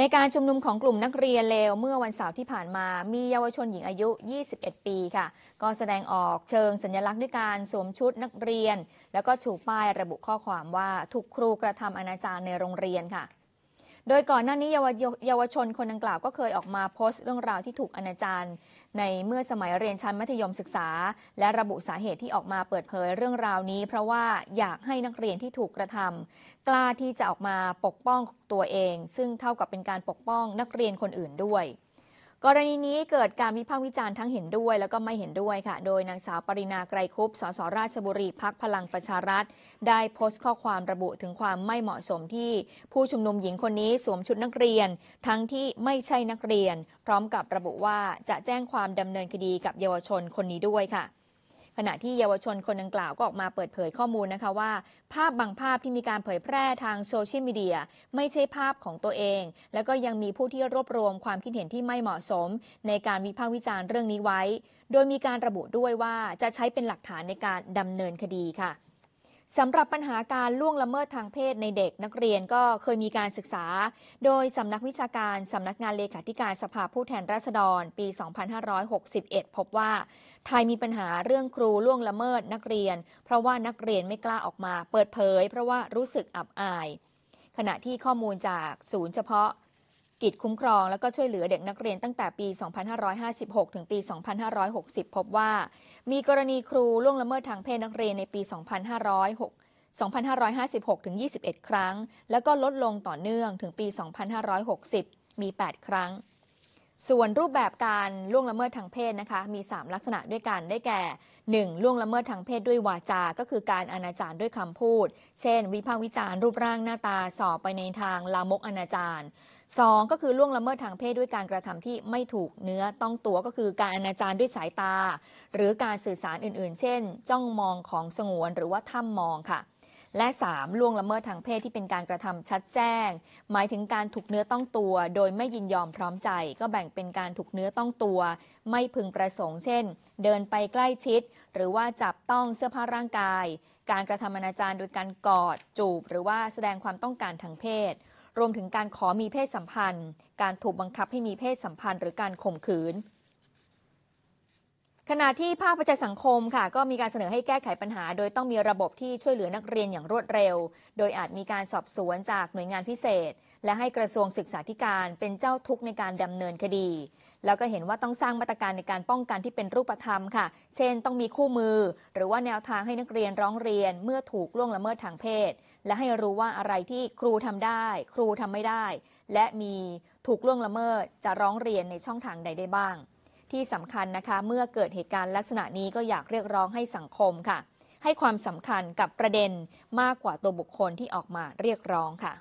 ในการชุมนุมของกลุ่มนักเรียนเลวเมื่อวันเสาร์ที่ผ่านมา มีเยาวชนหญิงอายุ 21 ปีค่ะ ก็แสดงออกเชิงสัญลักษณ์ด้วยการสวมชุดนักเรียน แล้วก็ชูป้ายระบุข้อความว่าถูกครูกระทำอนาจารในโรงเรียนค่ะโดยก่อนหน้านี้เยาวชนคนดังกล่าวก็เคยออกมาโพสต์เรื่องราวที่ถูกอนาจารในเมื่อสมัยเรียนชั้นมัธยมศึกษา และระบุสาเหตุที่ออกมาเปิดเผยเรื่องราวนี้ เพราะว่าอยากให้นักเรียนที่ถูกกระทำ กล้าที่จะออกมาปกป้องตัวเอง ซึ่งเท่ากับเป็นการปกป้องนักเรียนคนอื่นด้วยกรณีนี้เกิดการวิพากษ์วิจารณ์ทั้งเห็นด้วย แล้วก็ไม่เห็นด้วยค่ะ โดยนางสาวปรินาไกรคุปสสราชบุรีพักพลังประชารัฐ ได้โพสต์ข้อความระบุถึงความไม่เหมาะสมที่ผู้ชุมนุมหญิงคนนี้สวมชุดนักเรียน ทั้งที่ไม่ใช่นักเรียน พร้อมกับระบุว่า จะแจ้งความดำเนินคดีกับเยาวชนคนนี้ด้วยค่ะขณะที่เยาวชนคนดังกล่าวก็ออกมาเปิดเผยข้อมูลนะคะว่า ภาพบางภาพที่มีการเผยแพร่ทางโซเชียลมีเดียไม่ใช่ภาพของตัวเองและก็ยังมีผู้ที่รวบรวมความคิดเห็นที่ไม่เหมาะสม ในการวิพากษ์วิจารณ์เรื่องนี้ไว้ โดยมีการระบุด้วยว่าจะใช้เป็นหลักฐานในการดำเนินคดีค่ะสำหรับปัญหาการล่วงละเมิดทางเพศในเด็กนักเรียนก็เคยมีการศึกษา โดยสำนักวิชาการสำนักงานเลขาธิการสภาผู้แทนราษฎรปี 2561 พบว่า ไทยมีปัญหาเรื่องครู ล่วงละเมิดนักเรียน เพราะว่านักเรียนไม่กล้าออกมา เปิดเผยเพราะว่ารู้สึกอับอาย ขณะที่ข้อมูลจากศูนย์เฉพาะกิจคุ้มครองและก็ช่วยเหลือเด็กนักเรียนตั้งแต่ปี 2556 ถึงปี 2560 พบว่า มีกรณีครูล่วงละเมิดทางเพศนักเรียนในปี 2506 2,556 ถึง 21 ครั้ง แล้วก็ลดลงต่อเนื่องถึงปี 2,560 มี 8 ครั้งส่วนรูปแบบการล่วงละเมิดทางเพศนะคะ มี 3 ลักษณะด้วยกันได้แก่ 1. ล่วงละเมิดทางเพศด้วยวาจา ก็คือการอนาจารด้วยคำพูด เช่น วิพากษ์วิจารณ์รูปร่างหน้าตาสอบไปในทางลามกอนาจาร 2. ก็คือล่วงละเมิดทางเพศด้วยการกระทำที่ไม่ถูกเนื้อต้องตัวก็คือการอนาจารด้วยสายตา หรือการสื่อสารอื่นๆ เช่น จ้องมองของสงวน หรือว่าถ้ำมองค่ะและ 3. ล่วงละเมิดทางเพศที่เป็นการกระทำชัดแจ้ง หมายถึงการถูกเนื้อต้องตัวโดยไม่ยินยอมพร้อมใจ ก็แบ่งเป็นการถูกเนื้อต้องตัว ไม่พึงประสงค์เช่น เดินไปใกล้ชิด หรือว่าจับต้องเสื้อผ้าร่างกาย การกระทำอนาจารโดยการกอด จูบ หรือว่าแสดงความต้องการทางเพศ รวมถึงการขอมีเพศสัมพันธ์ การถูกบังคับให้มีเพศสัมพันธ์หรือการข่มขืนขณะที่ภาคประชาสังคมค่ะ ก็มีการเสนอให้แก้ไขปัญหาโดยต้องมีระบบที่ช่วยเหลือนักเรียนอย่างรวดเร็ว โดยอาจมีการสอบสวนจากหน่วยงานพิเศษ และให้กระทรวงศึกษาธิการเป็นเจ้าทุกในการดำเนินคดี แล้วก็เห็นว่าต้องสร้างมาตรการในการป้องกันที่เป็นรูปธรรมค่ะ เช่นต้องมีคู่มือ หรือว่าแนวทางให้นักเรียนร้องเรียนเมื่อถูกล่วงละเมิดทางเพศ และให้รู้ว่าอะไรที่ครูทำได้ ครูทำไม่ได้ และมีถูกล่วงละเมิดจะร้องเรียนในช่องทางใดได้บ้างที่สำคัญนะคะเมื่อเกิดเหตุการณ์ลักษณะนี้ก็อยากเรียกร้องให้สังคมค่ะ ให้ความสำคัญกับประเด็นมากกว่าตัวบุคคลที่ออกมาเรียกร้องค่ะ